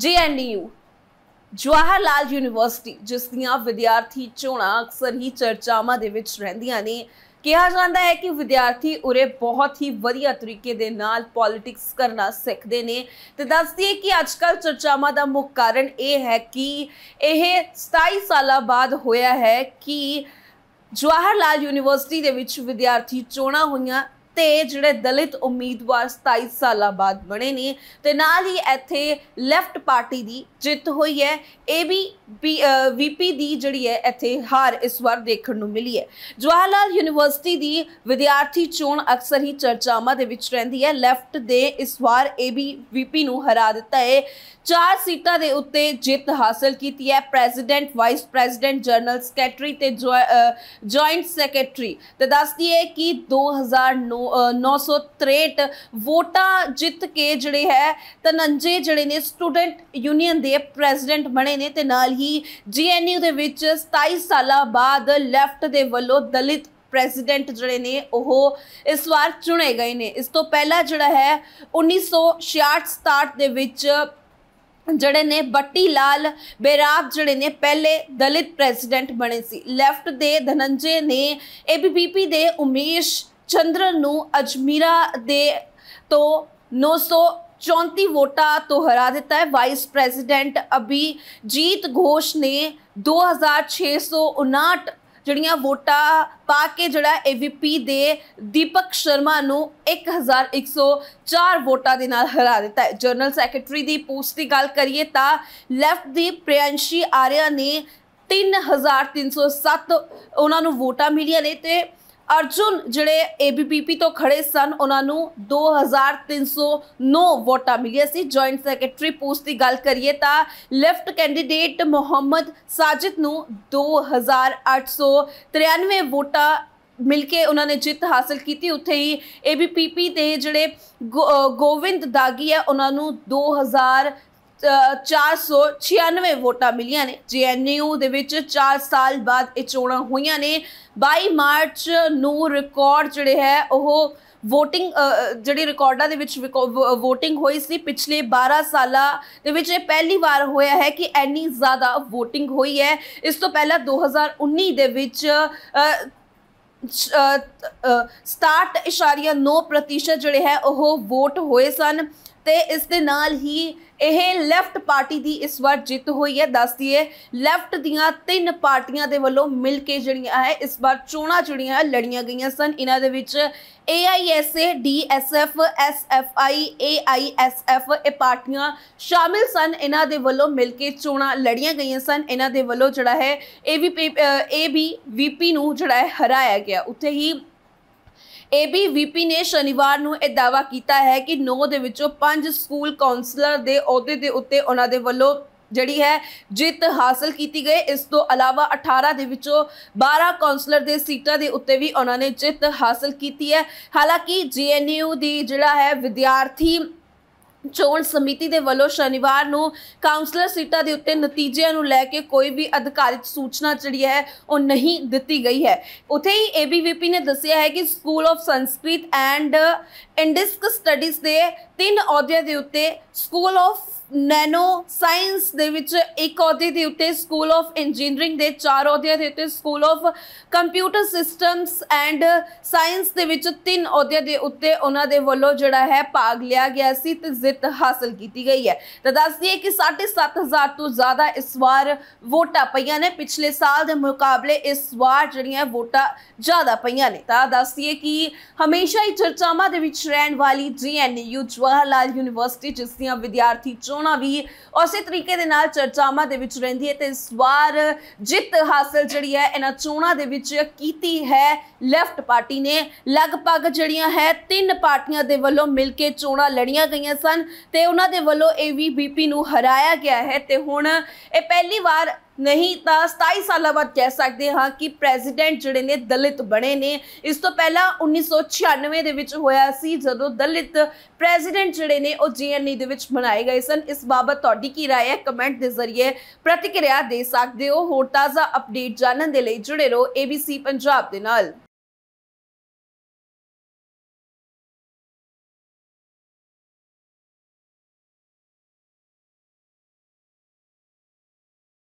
GNU Jawahar ਲਾਲ university ਜਿਸ ਦੀਆਂ ਵਿਦਿਆਰਥੀ ਚੋਣਾਂ ਅਕਸਰ ਹੀ ਚਰਚਾਵਾਂ ਦੇ ਵਿੱਚ ਰਹਿੰਦੀਆਂ ਨੇ ਕਿਹਾ ਜਾਂਦਾ ਹੈ ਕਿ ਵਿਦਿਆਰਥੀ ਉਰੇ ਬਹੁਤ ਹੀ ਵਧੀਆ ਤਰੀਕੇ ਦੇ ਨਾਲ ਪੋਲਿਟਿਕਸ ਕਰਨਾ ਸਿੱਖਦੇ ਨੇ ਤੇ ਦੱਸਦੀ ਹੈ ਕਿ ਅੱਜਕੱਲ ਚਰਚਾਵਾਂ ਦਾ ਮੁੱਖ ਕਾਰਨ ਇਹ ਹੈ ਕਿ ਇਹ 27 ਸਾਲਾਂ ਬਾਅਦ ਹੋਇਆ ਹੈ ਕਿ ਜਵਾਹਰ ਲਾਲ ਯੂਨੀਵਰਸਿਟੀ ਦੇ ਵਿੱਚ ਵਿਦਿਆਰਥੀ ਚੋਣਾਂ ਹੋਈਆਂ ਤੇ ਜਿਹੜੇ ਦਲਿਤ ਉਮੀਦਵਾਰ 27 ਸਾਲਾਂ ਬਾਅਦ ਬਣੇ ਨੇ ਤੇ ਨਾਲ ਹੀ ਇੱਥੇ ਲੈਫਟ ਪਾਰਟੀ ਦੀ ਜਿੱਤ ਹੋਈ ਹੈ ਇਹ ਵੀ ਵੀਪੀ ਦੀ ਜਿਹੜੀ ਹੈ ਇੱਥੇ ਹਾਰ ਇਸ ਵਾਰ ਦੇਖਣ ਨੂੰ ਮਿਲੀ ਹੈ ਜਵਾਹਰ ਲਾਲ ਯੂਨੀਵਰਸਿਟੀ ਦੀ ਵਿਦਿਆਰਥੀ ਚੋਣ ਅਕਸਰ ਹੀ ਚਰਚਾਵਾਂ ਦੇ ਵਿੱਚ ਰਹਿੰਦੀ ਹੈ ਲੈਫਟ ਦੇ ਇਸ ਵਾਰ ਇਹ ਵੀ ਵੀਪੀ ਨੂੰ ਹਰਾ ਦਿੱਤਾ ਹੈ ਚਾਰ ਸੀਟਾਂ ਦੇ ਉੱਤੇ ਜਿੱਤ ਹਾਸਲ ਕੀਤੀ ਹੈ president vice president general secretary ਤੇ ਜੁਆਇੰਟ ਸੈਕਟਰੀ ਤੇ ਦੱਸਦੀ ਹੈ ਕਿ 2963 ਵੋਟਾਂ ਜਿੱਤ ਕੇ ਜਿਹੜੇ ਹੈ ਤਨੰਜੇ ਜਿਹੜੇ ਨੇ ਸਟੂਡੈਂਟ ਯੂਨੀਅਨ ਦੇ ਪ੍ਰੈਜ਼ੀਡੈਂਟ ਬਣੇ ਨੇ ਤੇ ਨਾਲ ਹੀ ਜੀਐਨਯੂ ਦੇ ਵਿੱਚ 27 ਸਾਲਾਂ ਬਾਅਦ ਲੈਫਟ ਦੇ ਵੱਲੋਂ ਦਲਿਤ ਪ੍ਰੈਜ਼ੀਡੈਂਟ ਜਿਹੜੇ ਨੇ ਉਹ ਇਸ ਵਾਰ ਚੁਣੇ ਗਏ ਨੇ ਇਸ ਤੋਂ ਪਹਿਲਾਂ ਜਿਹੜਾ ਹੈ 1966 67 ਦੇ ਵਿੱਚ ਜਿਹੜੇ ਨੇ ਬੱਟੀ ਲਾਲ ਬੇਰਾਵ ਜਿਹੜੇ ਨੇ ਪਹਿਲੇ ਦਲਿਤ ਪ੍ਰੈਜ਼ੀਡੈਂਟ ਬਣੇ ਸੀ ਲੈਫਟ ਦੇ ਧਨੰਜੇ ਨੇ ਏਬੀਪੀਪੀ ਦੇ ਉਮੇਸ਼ ਚੰਦਰ ਨੂੰ ਅਜਮੀਰਾ ਦੇ ਤੋਂ 934 ਵੋਟਾਂ ਤੋਂ ਹਰਾ ਦਿੱਤਾ ਹੈ ਵਾਈਸ ਪ੍ਰੈਜ਼ੀਡੈਂਟ ਅਭੀ ਜੀਤ ਘੋਸ਼ ਨੇ 2659 ਜਿਹੜੀਆਂ ਵੋਟਾਂ ਪਾ ਕੇ ਜਿਹੜਾ ਏਵੀਪੀ ਦੇ ਦੀਪਕ ਸ਼ਰਮਾ ਨੂੰ 1104 ਵੋਟਾਂ ਦੇ ਨਾਲ ਹਰਾ ਦਿੱਤਾ ਹੈ ਜਨਰਲ ਸੈਕਟਰੀ ਦੀ ਪੋਸਟ ਦੀ ਗੱਲ ਕਰੀਏ ਤਾਂ ਲੈਫਟ ਦੀ ਪ੍ਰਿਯੰਸ਼ੀ ਆਰਿਆ ਨੇ 3307 ਉਹਨਾਂ ਨੂੰ ਵੋਟਾਂ ਮਿਲੀਆਂ ਨੇ ਤੇ ਅਰਜੁਨ ਜਿਹੜੇ ਏਬੀਪੀਪੀ ਤੋਂ ਖੜੇ ਸਨ ਉਹਨਾਂ ਨੂੰ 2309 ਵੋਟਾਂ ਮਿਲੀਆਂ ਸੀ ਜੁਆਇੰਟ ਸੈਕਟਰੀ ਪੋਸਟ ਦੀ ਗੱਲ ਕਰੀਏ ਤਾਂ ਲੈਫਟ ਕੈਂਡੀਡੇਟ ਮੁਹੰਮਦ ਸਾਜਿਦ ਨੂੰ 2893 ਵੋਟਾਂ ਮਿਲ ਕੇ ਉਹਨਾਂ ਨੇ ਜਿੱਤ ਹਾਸਲ ਕੀਤੀ ਉੱਥੇ ਹੀ ਏਬੀਪੀਪੀ ਦੇ ਜਿਹੜੇ ਗੋਵਿੰਦ ਦਾਗੀ ਹੈ ਉਹਨਾਂ ਨੂੰ 2000 496 ਵੋਟਾਂ ਮਿਲੀਆਂ ਨੇ ਜੀਐਨਯੂ ਦੇ ਵਿੱਚ 4 ਸਾਲ ਬਾਅਦ ਇਹ ਚੋਣਾਂ ਹੋਈਆਂ ਨੇ 22 ਮਾਰਚ ਨੂੰ ਰਿਕਾਰਡ ਜਿਹੜੇ ਹੈ ਉਹ ਵੋਟਿੰਗ ਜਿਹੜੀ ਰਿਕਾਰਡਾਂ ਦੇ ਵਿੱਚ ਵੋਟਿੰਗ ਹੋਈ ਸੀ ਪਿਛਲੇ 12 ਸਾਲਾਂ ਦੇ ਵਿੱਚ ਇਹ ਪਹਿਲੀ ਵਾਰ ਹੋਇਆ ਹੈ ਕਿ ਐਨੀ ਜ਼ਿਆਦਾ ਵੋਟਿੰਗ ਹੋਈ ਹੈ ਇਸ ਤੋਂ ਪਹਿਲਾਂ 2019 ਦੇ ਵਿੱਚ 67.9% ਜਿਹੜੇ ਹੈ ਉਹ ਵੋਟ ਹੋਏ ਸਨ ਤੇ ਇਸ ਦੇ ਨਾਲ ਹੀ ਇਹ ਲੈਫਟ ਪਾਰਟੀ ਦੀ ਇਸ ਵਾਰ ਜਿੱਤ ਹੋਈ ਹੈ ਦੱਸ ਦਈਏ ਲੈਫਟ ਦੀਆਂ ਤਿੰਨ ਪਾਰਟੀਆਂ ਦੇ ਵੱਲੋਂ ਮਿਲ ਕੇ ਜਿਹੜੀਆਂ ਹੈ ਇਸ ਵਾਰ ਚੋਣਾਂ ਜਿਹੜੀਆਂ ਲੜੀਆਂ ਗਈਆਂ ਸਨ ਇਹਨਾਂ ਦੇ ਵਿੱਚ AISA DSF SFI AISF ਇਹ ਪਾਰਟੀਆਂ ਸ਼ਾਮਿਲ ਸਨ ਇਹਨਾਂ ਦੇ ਵੱਲੋਂ ਮਿਲ ਕੇ ਚੋਣਾਂ ਲੜੀਆਂ ਗਈਆਂ ਸਨ ਇਹਨਾਂ ਦੇ ਵੱਲੋਂ ਜਿਹੜਾ ਹੈ AVP AB VP ਨੂੰ ਜਿਹੜਾ ਹੈ ਹਰਾਇਆ ਗਿਆ ਉੱਥੇ ਹੀ ਏਬੀਵੀਪੀ ਨੇ ਸ਼ਨੀਵਾਰ ਨੂੰ ਇਹ ਦਾਅਵਾ ਕੀਤਾ ਹੈ ਕਿ 9 ਦੇ ਵਿੱਚੋਂ 5 ਸਕੂਲ ਕਾਉਂਸਲਰ ਦੇ ਅਹੁਦੇ ਦੇ ਉੱਤੇ ਉਹਨਾਂ ਦੇ ਵੱਲੋਂ ਜਿਹੜੀ ਹੈ ਜਿੱਤ ਹਾਸਲ ਕੀਤੀ ਗਈ ਇਸ ਤੋਂ ਇਲਾਵਾ 18 ਦੇ ਵਿੱਚੋਂ 12 ਕਾਉਂਸਲਰ ਦੇ ਸੀਟਾਂ ਦੇ ਉੱਤੇ ਵੀ ਉਹਨਾਂ ਨੇ ਜਿੱਤ ਹਾਸਲ ਕੀਤੀ ਹੈ ਹਾਲਾਂਕਿ ਜੀਐਨਯੂ ਦੀ ਜਿਹੜਾ ਹੈ ਵਿਦਿਆਰਥੀ ਚੋਣ ਸਮਿਤੀ ਦੇ ਵੱਲੋਂ ਸ਼ਨੀਵਾਰ ਨੂੰ ਕਾਉਂਸਲਰ ਸੀਟਾਂ ਦੇ ਉੱਤੇ ਨਤੀਜਿਆਂ ਨੂੰ ਲੈ ਕੇ ਕੋਈ ਵੀ ਅਧਿਕਾਰਿਤ ਸੂਚਨਾ ਜਿਹੜੀ ਹੈ ਉਹ ਨਹੀਂ ਦਿੱਤੀ ਗਈ ਹੈ ਉਥੇ ਹੀ ਏਬੀਵੀਪੀ ਨੇ ਦੱਸਿਆ ਹੈ ਕਿ school of Sanskrit and Indic studies ਦੇ ਤਿੰਨ ਅਹੁਦਿਆਂ ਦੇ ਉੱਤੇ ਸਕੂਲ ਆਫ ਨੈਨੋ ਸਾਇੰਸ ਦੇ ਵਿੱਚ ਇੱਕ ਅਹੁਦੇ ਦੇ ਉੱਤੇ ਸਕੂਲ ਆਫ ਇੰਜੀਨੀਅਰਿੰਗ ਦੇ ਚਾਰ ਅਹੁਦਿਆਂ ਦੇ ਉੱਤੇ school of computer systems and science ਦੇ ਵਿੱਚ ਤਿੰਨ ਅਹੁਦਿਆਂ ਦੇ ਉੱਤੇ ਉਹਨਾਂ ਦੇ ਵੱਲੋਂ ਜਿਹੜਾ ਹੈ ਭਾਗ ਲਿਆ ਗਿਆ ਸੀ ਤੇ ਜਿੱਤ ਹਾਸਲ ਕੀਤੀ ਗਈ ਹੈ ਤਾਂ ਦੱਸ ਦਈਏ ਕਿ 7.5000 ਤੋਂ ਜ਼ਿਆਦਾ ਇਸ ਵਾਰ ਵੋਟਾਂ ਪਈਆਂ ਨੇ ਪਿਛਲੇ ਸਾਲ ਦੇ ਮੁਕਾਬਲੇ ਇਸ ਵਾਰ ਜਿਹੜੀਆਂ ਵੋਟਾਂ ਜ਼ਿਆਦਾ ਪਈਆਂ ਨੇ ਤਾਂ ਦੱਸ ਦਈਏ ਕਿ ਹਮੇਸ਼ਾ ਹੀ ਚਰਚਾਵਾਂ ਦੇ ਵਿੱਚ ਰਹਿਣ ਵਾਲੀ ਜੀਐਨਯੂ ਜਵਾਹਰ ਲਾਲ ਯੂਨੀਵਰਸਿਟੀ ਜਿਸ ਦੀਆਂ ਵਿਦਿਆਰਥੀ ਚੋਣ ਹੋਣਾ ਵੀ ਉਸੇ ਤਰੀਕੇ ਦੇ ਨਾਲ ਚਰਚਾਵਾਂ ਦੇ ਵਿੱਚ ਰਹਿੰਦੀ ਹੈ ਤੇ ਇਸ ਵਾਰ ਜਿੱਤ ਹਾਸਲ ਜਿਹੜੀ ਹੈ ਇਹਨਾਂ ਚੋਣਾਂ ਦੇ ਵਿੱਚ ਕੀਤੀ ਹੈ ਲੈਫਟ ਪਾਰਟੀ ਨੇ ਲਗਭਗ ਜਿਹੜੀਆਂ ਹੈ ਤਿੰਨ ਪਾਰਟੀਆਂ ਦੇ ਵੱਲੋਂ ਮਿਲ ਕੇ ਚੋਣਾਂ ਲੜੀਆਂ ਗਈਆਂ ਸਨ ਤੇ ਉਹਨਾਂ ਦੇ ਵੱਲੋਂ ਏਵੀਬੀਪੀ ਨੂੰ ਹਰਾਇਆ ਗਿਆ ਹੈ ਤੇ ਹੁਣ ਇਹ ਪਹਿਲੀ ਵਾਰ ਨਹੀਂ ਤਾਂ 27 ਸਾਲਾਂ ਬਾਅਦ ਕਹਿ ਸਕਦੇ ਹਾਂ ਕਿ ਪ੍ਰੈਜ਼ੀਡੈਂਟ ਜਿਹੜੇ ਨੇ ਦਲਿਤ ਬਣੇ ਨੇ ਇਸ ਤੋਂ ਪਹਿਲਾਂ 1996 ਦੇ ਵਿੱਚ ਹੋਇਆ ਸੀ ਜਦੋਂ ਦਲਿਤ ਪ੍ਰੈਜ਼ੀਡੈਂਟ ਜਿਹੜੇ ਨੇ ਉਹ ਜੀਐਨਈ ਦੇ ਵਿੱਚ ਬਣਾਏ ਗਏ ਸਨ ਇਸ ਬਾਬਤ ਤੁਹਾਡੀ ਕੀ رائے ਹੈ ਕਮੈਂਟ ਦੇ ਜ਼ਰੀਏ ਪ੍ਰਤੀਕਿਰਿਆ ਦੇ ਸਕਦੇ ਹੋ ਹੋਰ ਤਾਜ਼ਾ ਅਪਡੇਟ ਜਾਣਨ ਦੇ ਲਈ ਜੁੜੇ ਰਹੋ ABC ਪੰਜਾਬ ਦੇ ਨਾਲ